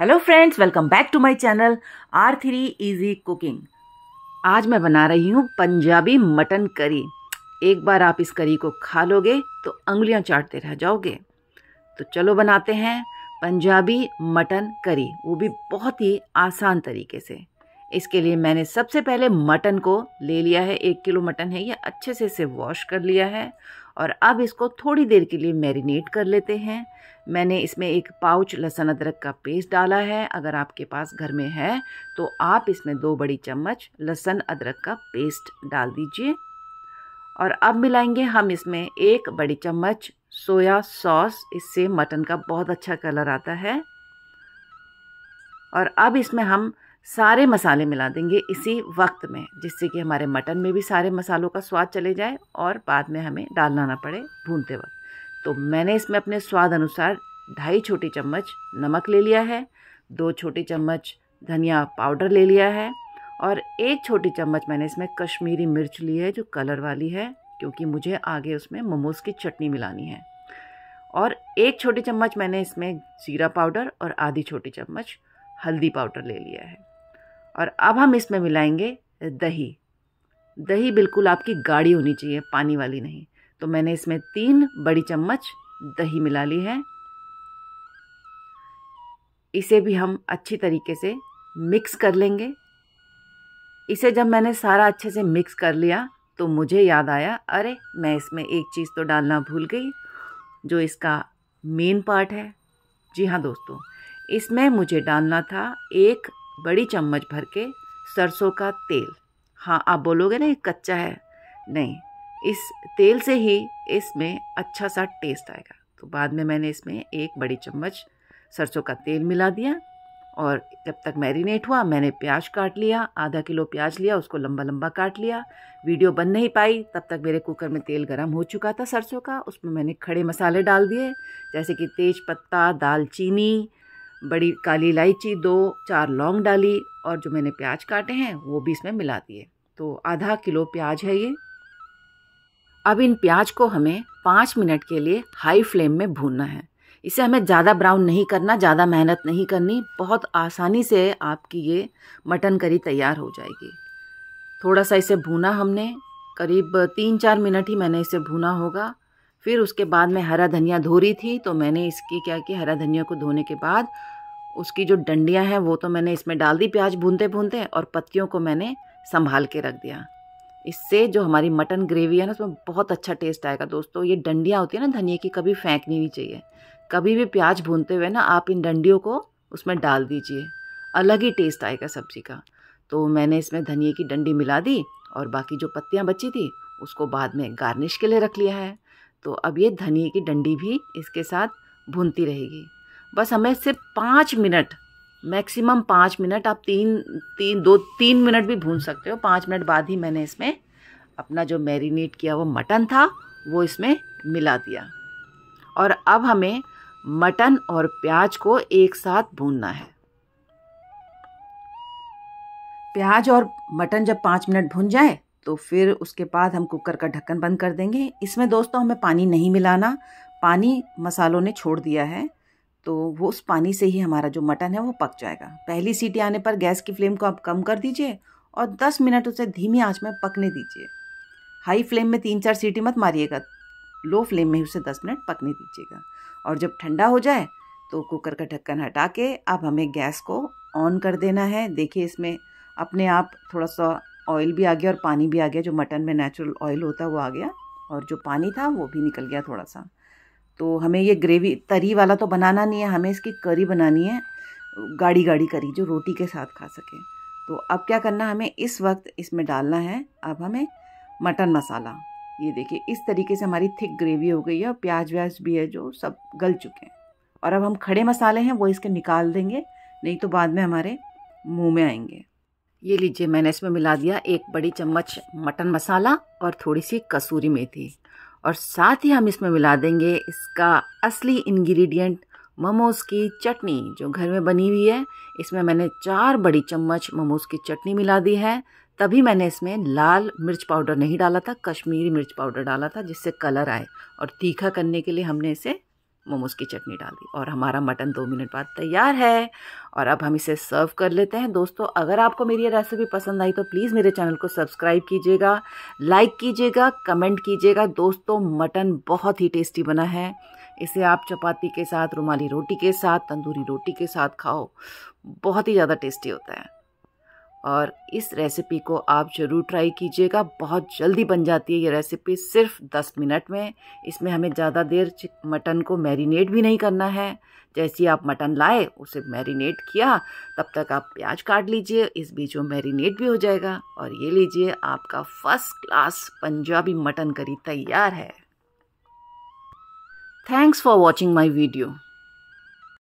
hello friends welcome back to my channel R three easy cooking आज मैं बना रही हूँ पंजाबी मटन करी एक बार आप इस करी को खा लोगे तो उंगलियाँ चाटते रह जाओगे तो चलो बनाते हैं पंजाबी मटन करी वो भी बहुत ही आसान तरीके से इसके लिए मैंने सबसे पहले मटन को ले लिया है एक किलो मटन है ये अच्छे से इसे वॉश कर लिया है और अब इसको थोड़ी देर के लिए मैरिनेट कर लेते हैं मैंने इसमें एक पाउच लहसुन अदरक का पेस्ट डाला है अगर आपके पास घर में है तो आप इसमें दो बड़ी चम्मच लहसुन अदरक का पेस्ट डाल दीजिए और अब मिलाएंगे हम इसमें एक बड़ी चम्मच सोया सॉस इससे मटन का बहुत अच्छा कलर आता है और अब इसमें हम सारे मसाले मिला देंगे इसी वक्त में जिससे कि हमारे मटन में भी सारे मसालों का स्वाद चले जाए और बाद में हमें डालना ना पड़े भूनते वक्त तो मैंने इसमें अपने स्वाद अनुसार ढाई छोटी चम्मच नमक ले लिया है दो छोटी चम्मच धनिया पाउडर ले लिया है और एक छोटी चम्मच मैंने इसमें कश्मीरी मिर्च ली है जो कलर वाली है क्योंकि मुझे आगे उसमें मोमोज़ की चटनी मिलानी है और एक छोटी चम्मच मैंने इसमें ज़ीरा पाउडर और आधी छोटी चम्मच हल्दी पाउडर ले लिया है और अब हम इसमें मिलाएंगे दही दही बिल्कुल आपकी गाढ़ी होनी चाहिए पानी वाली नहीं तो मैंने इसमें तीन बड़ी चम्मच दही मिला ली है इसे भी हम अच्छी तरीके से मिक्स कर लेंगे इसे जब मैंने सारा अच्छे से मिक्स कर लिया तो मुझे याद आया अरे मैं इसमें एक चीज़ तो डालना भूल गई जो इसका मेन पार्ट है जी हाँ दोस्तों इसमें मुझे डालना था एक बड़ी चम्मच भर के सरसों का तेल हाँ आप बोलोगे ना ये कच्चा है नहीं इस तेल से ही इसमें अच्छा सा टेस्ट आएगा तो बाद में मैंने इसमें एक बड़ी चम्मच सरसों का तेल मिला दिया और जब तक मैरिनेट हुआ मैंने प्याज काट लिया आधा किलो प्याज लिया उसको लंबा लंबा काट लिया वीडियो बन नहीं पाई तब तक मेरे कुकर में तेल गर्म हो चुका था सरसों का उसमें मैंने खड़े मसाले डाल दिए जैसे कि तेज पत्ता दालचीनी बड़ी काली इलायची दो चार लौंग डाली और जो मैंने प्याज काटे हैं वो भी इसमें मिला दिए तो आधा किलो प्याज है ये अब इन प्याज को हमें पाँच मिनट के लिए हाई फ्लेम में भूनना है इसे हमें ज़्यादा ब्राउन नहीं करना ज़्यादा मेहनत नहीं करनी बहुत आसानी से आपकी ये मटन करी तैयार हो जाएगी थोड़ा सा इसे भूना हमने करीब तीन चार मिनट ही मैंने इसे भूना होगा फिर उसके बाद मैं हरा धनिया धो रही थी तो मैंने इसकी क्या कि हरा धनिया को धोने के बाद उसकी जो डंडियाँ हैं वो तो मैंने इसमें डाल दी प्याज भूनते भूनते और पत्तियों को मैंने संभाल के रख दिया इससे जो हमारी मटन ग्रेवी है ना उसमें बहुत अच्छा टेस्ट आएगा दोस्तों ये डंडियाँ होती है ना धनिया की कभी फेंकनी नहीं चाहिए कभी भी प्याज भूनते हुए ना आप इन डंडियों को उसमें डाल दीजिए अलग ही टेस्ट आएगा सब्जी का तो मैंने इसमें धनिए की डंडी मिला दी और बाकी जो पत्तियाँ बची थी उसको बाद में गार्निश के लिए रख लिया है तो अब ये धनिए की डंडी भी इसके साथ भूनती रहेगी बस हमें सिर्फ पाँच मिनट मैक्सिमम पाँच मिनट आप तीन तीन दो तीन मिनट भी भून सकते हो पाँच मिनट बाद ही मैंने इसमें अपना जो मैरिनेट किया वो मटन था वो इसमें मिला दिया और अब हमें मटन और प्याज को एक साथ भूनना है प्याज और मटन जब पाँच मिनट भून जाए तो फिर उसके बाद हम कुकर का ढक्कन बंद कर देंगे इसमें दोस्तों हमें पानी नहीं मिलाना पानी मसालों ने छोड़ दिया है तो वो उस पानी से ही हमारा जो मटन है वो पक जाएगा पहली सीटी आने पर गैस की फ्लेम को आप कम कर दीजिए और 10 मिनट उसे धीमी आंच में पकने दीजिए हाई फ्लेम में तीन चार सीटी मत मारिएगा लो फ्लेम में उसे 10 मिनट पकने दीजिएगा और जब ठंडा हो जाए तो कुकर का ढक्कन हटा के अब हमें गैस को ऑन कर देना है देखिए इसमें अपने आप थोड़ा सा ऑयल भी आ गया और पानी भी आ गया जो मटन में नेचुरल ऑयल होता है वो आ गया और जो पानी था वो भी निकल गया थोड़ा सा तो हमें ये ग्रेवी तरी वाला तो बनाना नहीं है हमें इसकी करी बनानी है गाढ़ी गाढ़ी करी जो रोटी के साथ खा सके तो अब क्या करना हमें इस वक्त इसमें डालना है अब हमें मटन मसाला ये देखिए इस तरीके से हमारी थिक ग्रेवी हो गई है और प्याज व्याज भी है जो सब गल चुके हैं और अब हम खड़े मसाले हैं वो इसके निकाल देंगे नहीं तो बाद में हमारे मुंह में आएंगे ये लीजिए मैंने इसमें मिला दिया एक बड़ी चम्मच मटन मसाला और थोड़ी सी कसूरी मेथी और साथ ही हम इसमें मिला देंगे इसका असली इंग्रेडिएंट मोमोज की चटनी जो घर में बनी हुई है इसमें मैंने चार बड़ी चम्मच मोमोज की चटनी मिला दी है तभी मैंने इसमें लाल मिर्च पाउडर नहीं डाला था कश्मीरी मिर्च पाउडर डाला था जिससे कलर आए और तीखा करने के लिए हमने इसे मोमोज की चटनी डाल दी और हमारा मटन दो मिनट बाद तैयार है और अब हम इसे सर्व कर लेते हैं दोस्तों अगर आपको मेरी ये रेसिपी पसंद आई तो प्लीज़ मेरे चैनल को सब्सक्राइब कीजिएगा लाइक कीजिएगा कमेंट कीजिएगा दोस्तों मटन बहुत ही टेस्टी बना है इसे आप चपाती के साथ रुमाली रोटी के साथ तंदूरी रोटी के साथ खाओ बहुत ही ज़्यादा टेस्टी होता है और इस रेसिपी को आप ज़रूर ट्राई कीजिएगा बहुत जल्दी बन जाती है ये रेसिपी सिर्फ 10 मिनट में इसमें हमें ज़्यादा देर मटन को मैरिनेट भी नहीं करना है जैसे आप मटन लाए उसे मैरिनेट किया तब तक आप प्याज काट लीजिए इस बीच में मैरिनेट भी हो जाएगा और ये लीजिए आपका first class Punjabi mutton curry तैयार है thanks for watching my video